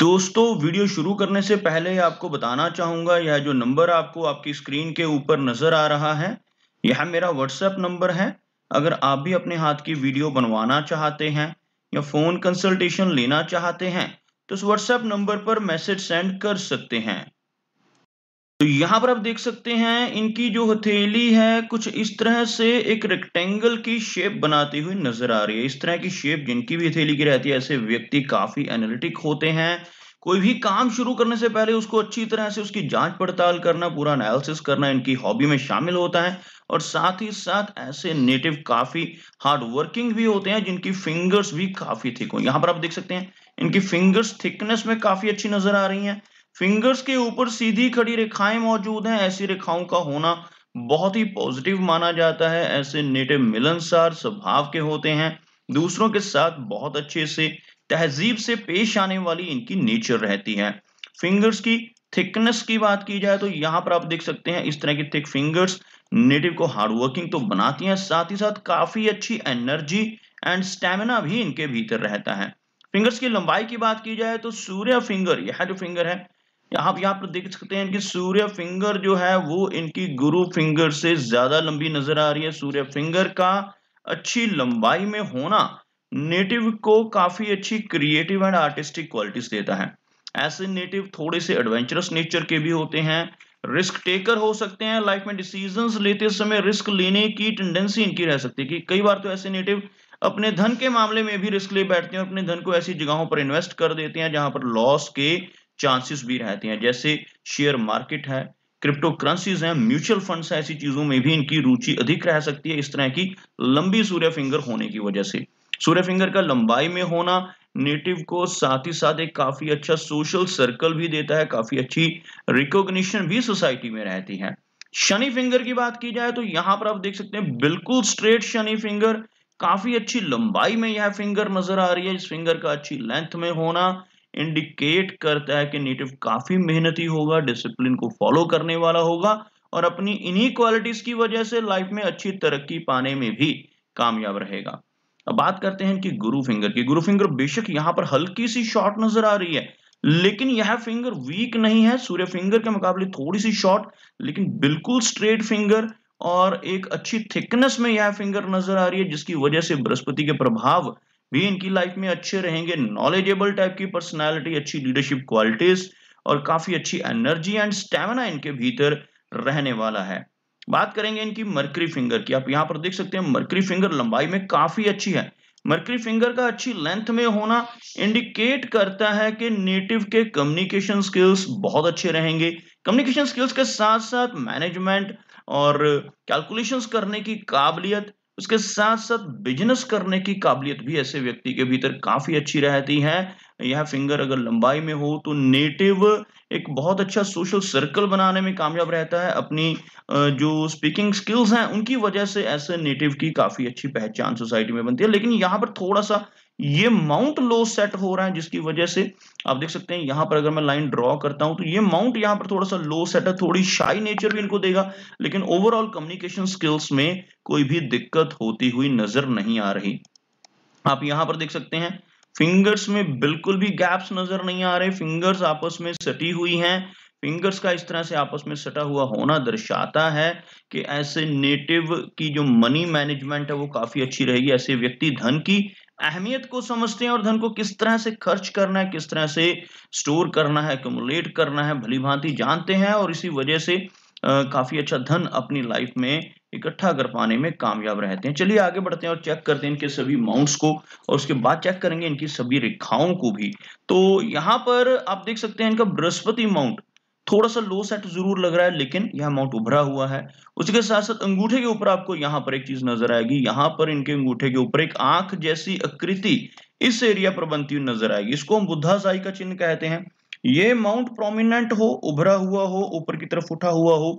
दोस्तों वीडियो शुरू करने से पहले आपको बताना चाहूंगा यह जो नंबर आपको आपकी स्क्रीन के ऊपर नज़र आ रहा है यह मेरा व्हाट्सएप नंबर है अगर आप भी अपने हाथ की वीडियो बनवाना चाहते हैं या फ़ोन कंसल्टेशन लेना चाहते हैं तो उस व्हाट्सएप नंबर पर मैसेज सेंड कर सकते हैं तो यहां पर आप देख सकते हैं इनकी जो हथेली है कुछ इस तरह से एक रेक्टेंगल की शेप बनाती हुई नजर आ रही है इस तरह की शेप जिनकी भी हथेली की रहती है ऐसे व्यक्ति काफी एनालिटिक होते हैं कोई भी काम शुरू करने से पहले उसको अच्छी तरह से उसकी जांच पड़ताल करना पूरा एनालिसिस करना इनकी हॉबी में शामिल होता है और साथ ही साथ ऐसे नेटिव काफी हार्ड वर्किंग भी होते हैं जिनकी फिंगर्स भी काफी थिक हो यहां पर आप देख सकते हैं इनकी फिंगर्स थिकनेस में काफी अच्छी नजर आ रही हैं फिंगर्स के ऊपर सीधी खड़ी रेखाएं मौजूद हैं ऐसी रेखाओं का होना बहुत ही पॉजिटिव माना जाता है ऐसे नेटिव मिलनसार स्वभाव के होते हैं दूसरों के साथ बहुत अच्छे से तहजीब से पेश आने वाली इनकी नेचर रहती है फिंगर्स की थिकनेस की बात की जाए तो यहाँ पर आप देख सकते हैं इस तरह की थिक फिंगर्स नेटिव को हार्डवर्किंग तो बनाती हैं साथ ही साथ काफी अच्छी एनर्जी एंड स्टेमिना भी इनके भीतर रहता है फिंगर्स की लंबाई की बात की जाए तो सूर्य फिंगर यह जो फिंगर है यहाँ यहाँ पर देख सकते हैं कि सूर्य फिंगर जो है वो इनकी गुरु फिंगर से ज्यादा लंबी नजर आ रही है सूर्य फिंगर का अच्छी लंबाई में होना नेटिव को काफी अच्छी क्रिएटिव एंड आर्टिस्टिक क्वालिटीज देता है ऐसे नेटिव थोड़े से एडवेंचरस नेचर के भी होते हैं रिस्क टेकर हो सकते हैं लाइफ में डिसीजंस लेते समय रिस्क लेने की टेंडेंसी इनकी रह सकती है कि कई बार तो ऐसे नेटिव अपने धन के मामले में भी रिस्क ले बैठते हैं अपने धन को ऐसी जगहों पर इन्वेस्ट कर देते हैं जहां पर लॉस के चांसेस भी रहते हैं जैसे शेयर मार्केट है क्रिप्टो करेंसीज हैं म्यूचुअल फंड्स हैं ऐसी चीजों में भी इनकी रुचि अधिक रह सकती है इस तरह की लंबी सूर्य फिंगर होने की वजह से सूर्य फिंगर का लंबाई में होना नेटिव को साथ ही साथ एक काफी अच्छा सोशल सर्कल भी देता है काफी अच्छी रिकॉग्निशन भी सोसाइटी में रहती है शनि फिंगर की बात की जाए तो यहां पर आप देख सकते हैं बिल्कुल स्ट्रेट शनि फिंगर काफी अच्छी लंबाई में यह फिंगर नजर आ रही है इस फिंगर का अच्छी लेंथ में होना इंडिकेट करता है कि नेटिव काफी मेहनती होगा डिसिप्लिन को फॉलो करने वाला होगा और अपनी इन्हीं क्वालिटीज की वजह से लाइफ में अच्छी तरक्की पाने में भी कामयाब रहेगा अब बात करते हैं कि गुरु फिंगर की गुरु फिंगर बेशक यहाँ पर हल्की सी शॉर्ट नजर आ रही है लेकिन यह फिंगर वीक नहीं है सूर्य फिंगर के मुकाबले थोड़ी सी शॉर्ट लेकिन बिल्कुल स्ट्रेट फिंगर और एक अच्छी थिकनेस में यह फिंगर नजर आ रही है जिसकी वजह से बृहस्पति के प्रभाव भी इनकी लाइफ में अच्छे रहेंगे नॉलेजेबल टाइप की पर्सनैलिटी अच्छी लीडरशिप क्वालिटीज और काफी अच्छी एनर्जी एंड स्टेमिना इनके भीतर रहने वाला है बात करेंगे इनकी मर्करी फिंगर की आप यहाँ पर देख सकते हैं मर्करी फिंगर लंबाई में काफी अच्छी है मर्करी फिंगर का अच्छी लेंथ में होना इंडिकेट करता है कि नेटिव के कम्युनिकेशन स्किल्स बहुत अच्छे रहेंगे कम्युनिकेशन स्किल्स के साथ साथ मैनेजमेंट और कैलकुलेशंस करने की काबिलियत उसके साथ साथ बिजनेस करने की काबिलियत भी ऐसे व्यक्ति के भीतर काफी अच्छी रहती है यह फिंगर अगर लंबाई में हो तो नेटिव एक बहुत अच्छा सोशल सर्कल बनाने में कामयाब रहता है अपनी जो स्पीकिंग स्किल्स हैं उनकी वजह से ऐसे नेटिव की काफी अच्छी पहचान सोसाइटी में बनती है लेकिन यहाँ पर थोड़ा सा ये माउंट लो सेट हो रहा है जिसकी वजह से आप देख सकते हैं यहां पर अगर मैं लाइन ड्रॉ करता हूं तो ये माउंट यहां पर थोड़ा सा लो सेट है थोड़ी शाई नेचर भी इनको देगा लेकिन ओवरऑल कम्युनिकेशन स्किल्स में कोई भी दिक्कत होती हुई नजर नहीं आ रही आप यहां पर देख सकते हैं फिंगर्स में बिल्कुल भी गैप्स नजर नहीं आ रहे फिंगर्स आपस में सटी हुई हैं फिंगर्स का इस तरह से आपस में सटा हुआ होना दर्शाता है कि ऐसे नेटिव की जो मनी मैनेजमेंट है वो काफी अच्छी रहेगी ऐसे व्यक्ति धन की अहमियत को समझते हैं और धन को किस तरह से खर्च करना है किस तरह से स्टोर करना है एक्यूमुलेट करना है भली भांति जानते हैं और इसी वजह से आ, काफी अच्छा धन अपनी लाइफ में इकट्ठा कर पाने में कामयाब रहते हैं चलिए आगे बढ़ते हैं और चेक करते हैं इनके सभी माउंट्स को और उसके बाद चेक करेंगे इनकी सभी रेखाओं को भी तो यहाँ पर आप देख सकते हैं इनका बृहस्पति माउंट थोड़ा सा लो सेट जरूर लग रहा है लेकिन यह अमाउंट उभरा हुआ है उसके साथ साथ अंगूठे के ऊपर आपको यहाँ पर एक चीज नजर आएगी यहाँ पर इनके अंगूठे के ऊपर एक आंख जैसी आकृति इस एरिया पर बनती हुई नजर आएगी इसको हम बुद्धाशाही का चिन्ह कहते हैं ये माउंट प्रोमिनेंट हो उभरा हुआ हो ऊपर की तरफ उठा हुआ हो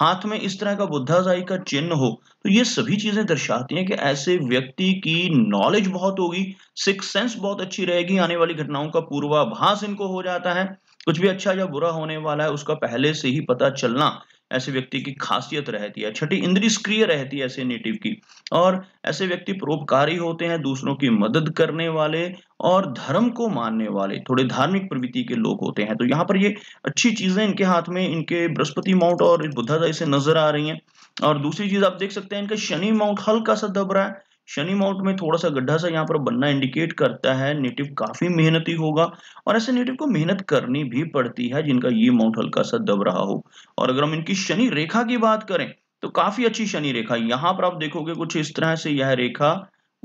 हाथ में इस तरह का बुद्धाजाई का चिन्ह हो तो ये सभी चीजें दर्शाती हैं कि ऐसे व्यक्ति की नॉलेज बहुत होगी सिक्स सेंस बहुत अच्छी रहेगी आने वाली घटनाओं का पूर्वाभास इनको हो जाता है कुछ भी अच्छा या बुरा होने वाला है उसका पहले से ही पता चलना ऐसे व्यक्ति की खासियत रहती है छठी इंद्री सक्रिय रहती है ऐसे नेटिव की और ऐसे व्यक्ति परोपकारी होते हैं दूसरों की मदद करने वाले और धर्म को मानने वाले थोड़े धार्मिक प्रवृत्ति के लोग होते हैं तो यहाँ पर ये अच्छी चीजें इनके हाथ में इनके बृहस्पति माउंट और बुद्धा से नजर आ रही है और दूसरी चीज आप देख सकते हैं इनका शनि माउंट हल्का सा दब रहा है शनि माउंट में थोड़ा सा गड्ढा सा यहाँ पर बनना इंडिकेट करता है नेटिव काफी मेहनती होगा और ऐसे नेटिव को मेहनत करनी भी पड़ती है जिनका ये माउंट हल्का सा दब रहा हो और अगर हम इनकी शनि रेखा की बात करें तो काफी अच्छी शनि रेखा यहाँ पर आप देखोगे कुछ इस तरह से यह रेखा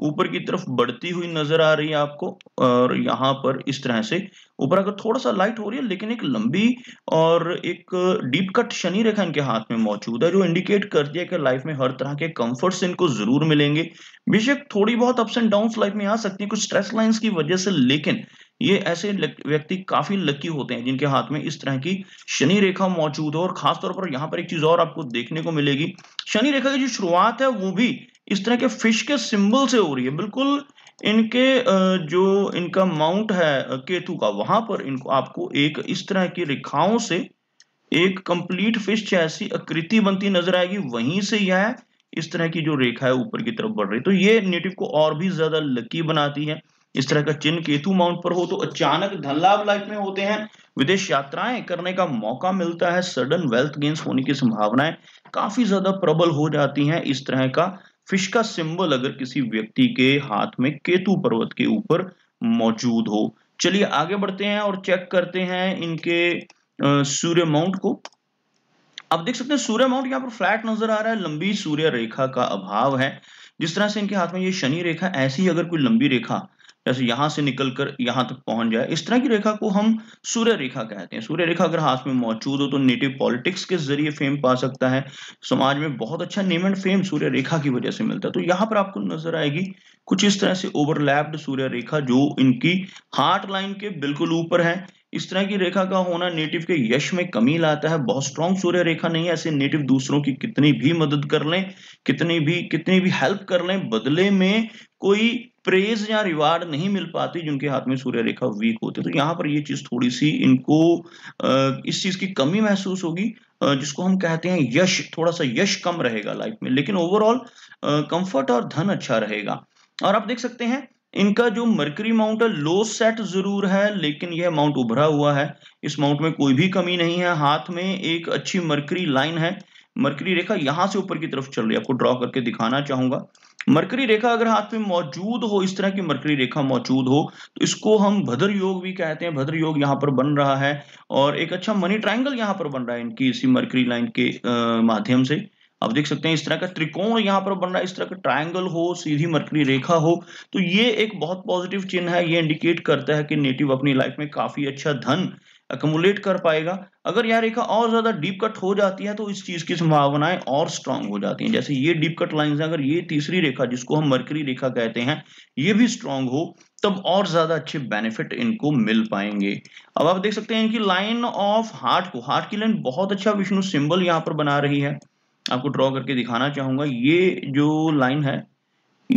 ऊपर की तरफ बढ़ती हुई नजर आ रही है आपको और यहाँ पर इस तरह से ऊपर अगर थोड़ा सा लाइट हो रही है लेकिन एक लंबी और एक डीप कट शनि रेखा इनके हाथ में मौजूद है जो इंडिकेट करती है कि लाइफ में हर तरह के कंफर्ट्स इनको जरूर मिलेंगे बेशक थोड़ी बहुत अप्स एंड डाउन लाइफ में आ सकती है कुछ स्ट्रेस लाइन्स की वजह से लेकिन ये ऐसे व्यक्ति काफी लकी होते हैं जिनके हाथ में इस तरह की शनि रेखा मौजूद है और खासतौर पर यहाँ पर एक चीज और आपको देखने को मिलेगी शनि रेखा की जो शुरुआत है वो भी इस तरह के फिश के सिंबल से हो रही है बिल्कुल इनके जो इनका माउंट है केतु का वहां पर इनको आपको एक इस तरह की रेखाओं से एक कंप्लीट फिश जैसी आकृति बनती नजर आएगी वहीं से यह इस तरह की जो रेखा है ऊपर की तरफ बढ़ रही तो ये नेटिव को और भी ज्यादा लकी बनाती है इस तरह का चिन्ह केतु माउंट पर हो तो अचानक धन लाभ लाइफ में होते हैं विदेश यात्राएं करने का मौका मिलता है सडन वेल्थ गेन्स होने की संभावनाएं काफी ज्यादा प्रबल हो जाती हैं इस तरह का फिश का सिंबल अगर किसी व्यक्ति के हाथ में केतु पर्वत के ऊपर मौजूद हो चलिए आगे बढ़ते हैं और चेक करते हैं इनके सूर्य माउंट को आप देख सकते हैं सूर्य माउंट यहाँ पर फ्लैट नजर आ रहा है लंबी सूर्य रेखा का अभाव है जिस तरह से इनके हाथ में ये शनि रेखा ऐसी अगर कोई लंबी रेखा जैसे यहां से निकलकर यहां तक पहुंच जाए इस तरह की रेखा को हम सूर्य रेखा कहते हैं सूर्य रेखा अगर हाथ में मौजूद हो तो नेटिव पॉलिटिक्स के जरिए फेम पा सकता है समाज में बहुत अच्छा नेम एंड फेम सूर्य रेखा की वजह से मिलता है तो यहाँ पर आपको नजर आएगी कुछ इस तरह से ओवरलैप्ड सूर्य रेखा जो इनकी हार्ट लाइन के बिल्कुल ऊपर है इस तरह की रेखा का होना नेटिव के यश में कमी लाता है बहुत स्ट्रांग सूर्य रेखा नहीं है ऐसे नेटिव दूसरों की कितनी भी मदद कर लें कितनी भी कितनी भी हेल्प कर लें बदले में कोई प्रेज या रिवार्ड नहीं मिल पाती जिनके हाथ में सूर्य रेखा वीक होती है तो यहाँ पर ये चीज थोड़ी सी इनको इस चीज की कमी महसूस होगी जिसको हम कहते हैं यश थोड़ा सा यश कम रहेगा लाइफ में लेकिन ओवरऑल कंफर्ट और धन अच्छा रहेगा और आप देख सकते हैं इनका जो मर्करी माउंट है लो सेट जरूर है लेकिन यह माउंट उभरा हुआ है इस माउंट में कोई भी कमी नहीं है हाथ में एक अच्छी मर्करी लाइन है मर्करी रेखा यहां से ऊपर की तरफ चल रही है आपको ड्रॉ करके दिखाना चाहूंगा मरकरी रेखा अगर हाथ में मौजूद हो इस तरह की मरकरी रेखा मौजूद हो तो इसको हम भद्र योग भी कहते हैं भद्र योग यहाँ पर बन रहा है और एक अच्छा मनी ट्रायंगल यहाँ पर बन रहा है इनकी इसी मरकरी लाइन के माध्यम से आप देख सकते हैं इस तरह का त्रिकोण यहाँ पर बन रहा है इस तरह का ट्रायंगल हो सीधी मरकरी रेखा हो तो ये एक बहुत पॉजिटिव चिन्ह है ये इंडिकेट करता है कि नेटिव अपनी लाइफ में काफी अच्छा धन अकोमोलेट कर पाएगा अगर यह रेखा और ज़्यादा डीप कट हो जाती है तो इस चीज़ की संभावनाएं और स्ट्रांग हो जाती हैं जैसे ये डीप कट लाइंस हैं अगर ये तीसरी रेखा जिसको हम मरकरी रेखा कहते हैं ये भी स्ट्रांग हो तब और ज़्यादा अच्छे बेनिफिट इनको मिल पाएंगे अब आप देख सकते हैं इनकी लाइन ऑफ हार्ट को हार्ट की लाइन बहुत अच्छा विष्णु सिंबल यहाँ पर बना रही है आपको ड्रॉ करके दिखाना चाहूंगा ये जो लाइन है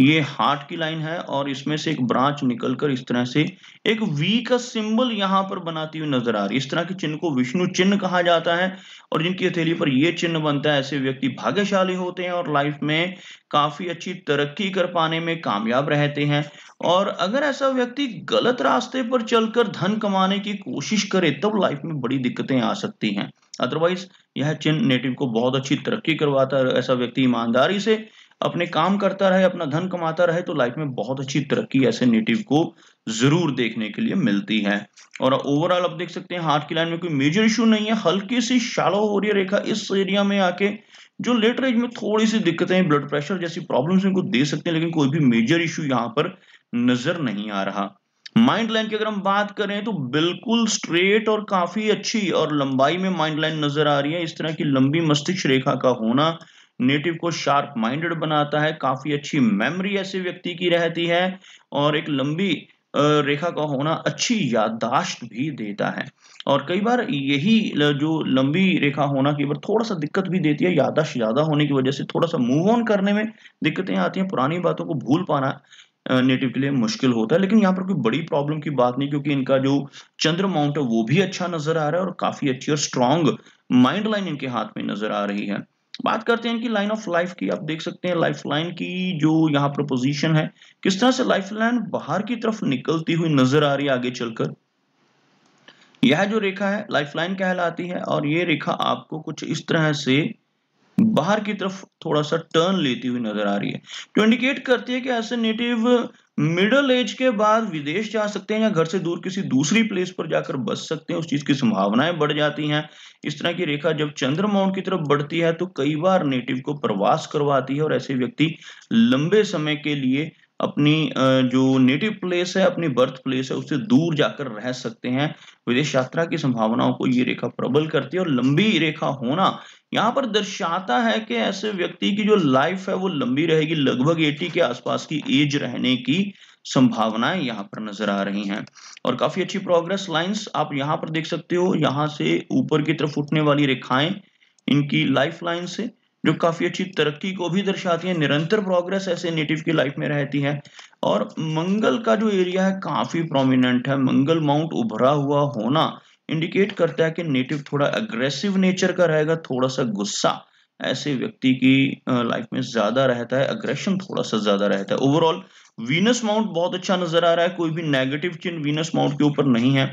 ये हार्ट की लाइन है और इसमें से एक ब्रांच निकलकर इस तरह से एक वी का सिंबल यहां पर बनाती हुई नजर आ रही इस तरह के चिन्ह को विष्णु चिन्ह कहा जाता है और जिनकी हथेली पर यह चिन्ह बनता है ऐसे व्यक्ति भाग्यशाली होते हैं और लाइफ में काफी अच्छी तरक्की कर पाने में कामयाब रहते हैं और अगर ऐसा व्यक्ति गलत रास्ते पर चलकर धन कमाने की कोशिश करे तब लाइफ में बड़ी दिक्कतें आ सकती हैं अदरवाइज यह चिन्ह नेटिव को बहुत अच्छी तरक्की करवाता है ऐसा व्यक्ति ईमानदारी से अपने काम करता रहे अपना धन कमाता रहे तो लाइफ में बहुत अच्छी तरक्की ऐसे नेटिव को जरूर देखने के लिए मिलती है और ओवरऑल आप देख सकते हैं हार्ट की लाइन में कोई मेजर इशू नहीं है हल्की सी शालो हो रही है रेखा इस एरिया में आके जो लेटर एज में थोड़ी सी दिक्कतें ब्लड प्रेशर जैसी प्रॉब्लम इनको दे सकते हैं लेकिन कोई भी मेजर इशू यहाँ पर नजर नहीं आ रहा माइंड लाइन की अगर हम बात करें तो बिल्कुल स्ट्रेट और काफी अच्छी और लंबाई में माइंड लाइन नजर आ रही है इस तरह की लंबी मस्तिष्क रेखा का होना नेटिव को शार्प माइंडेड बनाता है काफी अच्छी मेमोरी ऐसे व्यक्ति की रहती है और एक लंबी रेखा का होना अच्छी याददाश्त भी देता है और कई बार यही जो लंबी रेखा होना कई बार थोड़ा सा दिक्कत भी देती है याददाश्त ज़्यादा होने की वजह से थोड़ा सा मूव ऑन करने में दिक्कतें आती हैं पुरानी बातों को भूल पाना नेटिव के लिए मुश्किल होता है लेकिन यहाँ पर कोई बड़ी प्रॉब्लम की बात नहीं क्योंकि इनका जो चंद्र माउंट है वो भी अच्छा नजर आ रहा है और काफी अच्छी और स्ट्रांग माइंड लाइन इनके हाथ में नजर आ रही है बात करते हैं इनकी लाइन ऑफ लाइफ की आप देख सकते हैं लाइफ लाइन की जो यहाँ प्रोपोजिशन है किस तरह से लाइफ लाइन बाहर की तरफ निकलती हुई नजर आ रही है आगे चलकर यह जो रेखा है लाइफ लाइन कहलाती है और ये रेखा आपको कुछ इस तरह से बाहर की तरफ थोड़ा सा टर्न लेती हुई नजर आ रही है तो इंडिकेट करती है कि ऐसे नेटिव मिडल एज के बाद विदेश जा सकते हैं या घर से दूर किसी दूसरी प्लेस पर जाकर बस सकते हैं उस चीज की संभावनाएं बढ़ जाती हैं इस तरह की रेखा जब चंद्रमा की तरफ बढ़ती है तो कई बार नेटिव को प्रवास करवाती है और ऐसे व्यक्ति लंबे समय के लिए अपनी जो नेटिव प्लेस है अपनी बर्थ प्लेस है उससे दूर जाकर रह सकते हैं विदेश यात्रा की संभावनाओं को ये रेखा प्रबल करती है और लंबी रेखा होना यहाँ पर दर्शाता है कि ऐसे व्यक्ति की जो लाइफ है वो लंबी रहेगी लगभग 80 के आसपास की एज रहने की संभावनाएं यहाँ पर नजर आ रही हैं और काफी अच्छी प्रोग्रेस लाइंस आप यहाँ पर देख सकते हो यहाँ से ऊपर की तरफ उठने वाली रेखाएं इनकी लाइफ लाइन से जो काफ़ी अच्छी तरक्की को भी दर्शाती है निरंतर प्रोग्रेस ऐसे नेटिव की लाइफ में रहती है और मंगल का जो एरिया है काफ़ी प्रोमिनेंट है मंगल माउंट उभरा हुआ होना इंडिकेट करता है कि नेटिव थोड़ा अग्रेसिव नेचर का रहेगा थोड़ा सा गुस्सा ऐसे व्यक्ति की लाइफ में ज्यादा रहता है अग्रेशन थोड़ा सा ज्यादा रहता है ओवरऑल वीनस माउंट बहुत अच्छा नजर आ रहा है कोई भी नेगेटिव चिन्ह वीनस माउंट के ऊपर नहीं है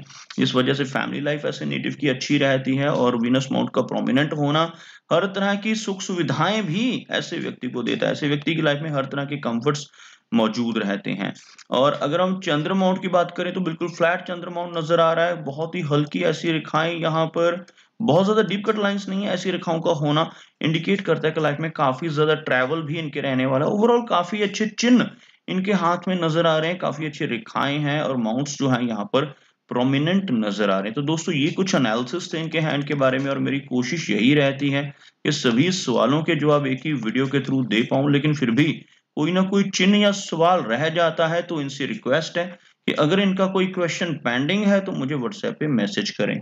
इस वजह से फैमिली लाइफ ऐसे नेटिव की अच्छी रहती है और वीनस माउंट का प्रोमिनेंट होना हर तरह की सुख सुविधाएं भी ऐसे व्यक्ति को देता है ऐसे व्यक्ति की लाइफ में हर तरह के कम्फर्ट्स मौजूद रहते हैं और अगर हम चंद्र माउंट की बात करें तो बिल्कुल फ्लैट चंद्र माउंट नजर आ रहा है बहुत ही हल्की ऐसी रेखाएं यहाँ पर बहुत ज्यादा डीप कट लाइंस नहीं है ऐसी रेखाओं का होना इंडिकेट करता है कि लाइफ में काफी ज्यादा ट्रैवल भी इनके रहने वाला है ओवरऑल काफी अच्छे चिन्ह इनके हाथ में नजर आ रहे हैं काफी अच्छी रेखाएं हैं और माउंट्स जो है यहाँ पर प्रोमिनेंट नजर आ रहे हैं तो दोस्तों ये कुछ एनालिसिस थे इनके हैंड के बारे में और मेरी कोशिश यही रहती है कि सभी सवालों के जवाब एक ही वीडियो के थ्रू दे पाऊं लेकिन फिर भी कोई ना कोई चिन्ह या सवाल रह जाता है तो इनसे रिक्वेस्ट है कि अगर इनका कोई क्वेश्चन पेंडिंग है तो मुझे व्हाट्सएप पे मैसेज करें